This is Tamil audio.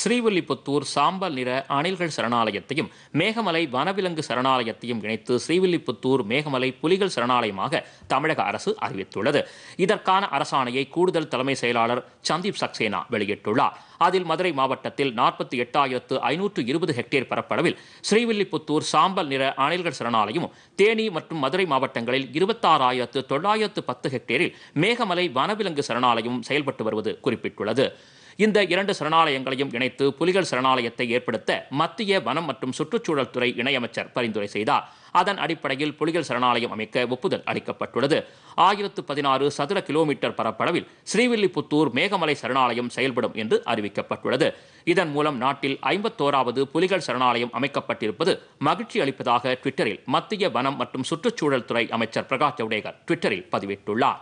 ஸ்ரீவில்லிபுத்தூர் சாம்பல் நிற அணில்கள் சரணாலயத்தையும் மேகமலை வனவிலங்கு சரணாலயத்தையும் இணைத்து ஸ்ரீவில்லிபுத்தூர் மேகமலை புலிகள் சரணாலயமாக தமிழக அரசு அறிவித்துள்ளது இதற்கான அரசாணையை கூடுதல் தலைமை செயலாளர் சந்தீப் சக்சேனா வெளியிட்டுள்ளார் அதில் மதுரை மாவட்டத்தில் நாற்பத்தி எட்டாயிரத்து ஐநூற்று இருபது ஹெக்டேர் பரப்பளவில் ஸ்ரீவில்லிபுத்தூர் சாம்பல் நிற அணில்கள் சரணாலயமும் தேனி மற்றும் மதுரை மாவட்டங்களில் இருபத்தாறாயிரத்து தொள்ளாயிரத்து பத்து ஹெக்டேரில் மேகமலை வனவிலங்கு சரணாலயம் செயல்பட்டு வருவது குறிப்பிட்டுள்ளது இந்த இரண்டு சரணாலயங்களையும் இணைத்து புலிகள் சரணாலயத்தை ஏற்படுத்த மத்திய வனம் மற்றும் சுற்றுச்சூழல் துறை இணையமைச்சர் பரிந்துரை செய்தார் அதன் அடிப்படையில் புலிகள் சரணாலயம் அமைக்க ஒப்புதல் அளிக்கப்பட்டுள்ளது ஆயிரத்து பதினாறு சதுர கிலோமீட்டர் பரப்பளவில் ஸ்ரீவில்லிபுத்தூர் மேகமலை சரணாலயம் செயல்படும் என்று அறிவிக்கப்பட்டுள்ளது இதன் மூலம் நாட்டில் ஐம்பத்தோராவது புலிகள் சரணாலயம் அமைக்கப்பட்டிருப்பது மகிழ்ச்சி அளிப்பதாக ட்விட்டரில் மத்திய வனம் மற்றும் சுற்றுச்சூழல் துறை அமைச்சர் பிரகாஷ் ஜவ்டேகர் ட்விட்டரில் பதிவிட்டுள்ளார்